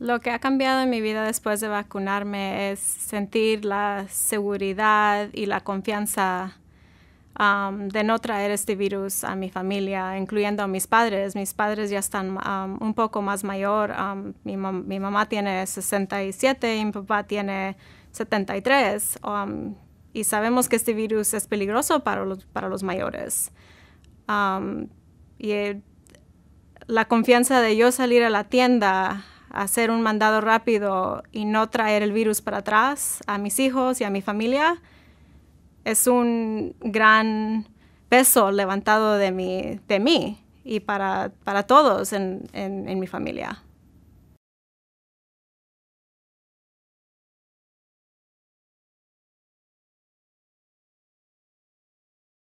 Lo que ha cambiado en mi vida después de vacunarme es sentir la seguridad y la confianza um, de no traer este virus a mi familia, incluyendo a mis padres. Mis padres ya están um, un poco más mayor. Um, mi, mamá tiene 67 y mi papá tiene 73. y sabemos que este virus es peligroso para los, mayores. y eh, la confianza de yo salir a la tienda hacer un mandado rápido y no traer el virus para atrás a mis hijos y a mi familia es un gran peso levantado de, mí y para, todos en mi familia.